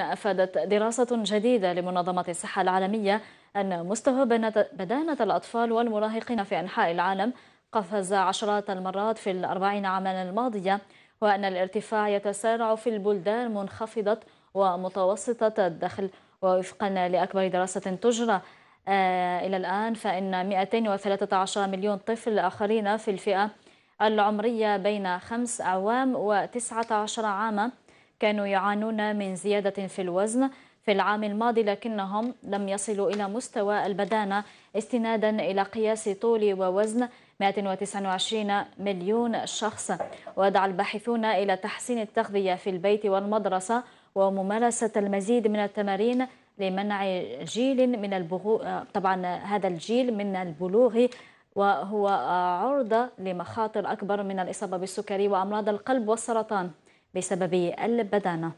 أفادت دراسة جديدة لمنظمة الصحة العالمية أن مستوى بدانة الأطفال والمراهقين في أنحاء العالم قفز عشرات المرات في الأربعين عاما الماضية وأن الارتفاع يتسارع في البلدان منخفضة ومتوسطة الدخل ووفقا لأكبر دراسة تجرى آه، إلى الآن فإن 213 مليون طفل آخرين في الفئة العمرية بين خمس أعوام وتسعة عشر عاما كانوا يعانون من زيادة في الوزن في العام الماضي لكنهم لم يصلوا إلى مستوى البدانة استنادا إلى قياس طول ووزن 129 مليون شخص ودعا الباحثون إلى تحسين التغذية في البيت والمدرسة وممارسة المزيد من التمارين لمنع جيل من البغو طبعا هذا الجيل من البلوغ وهو عرضة لمخاطر أكبر من الإصابة بالسكري وأمراض القلب والسرطان بسبب البدانه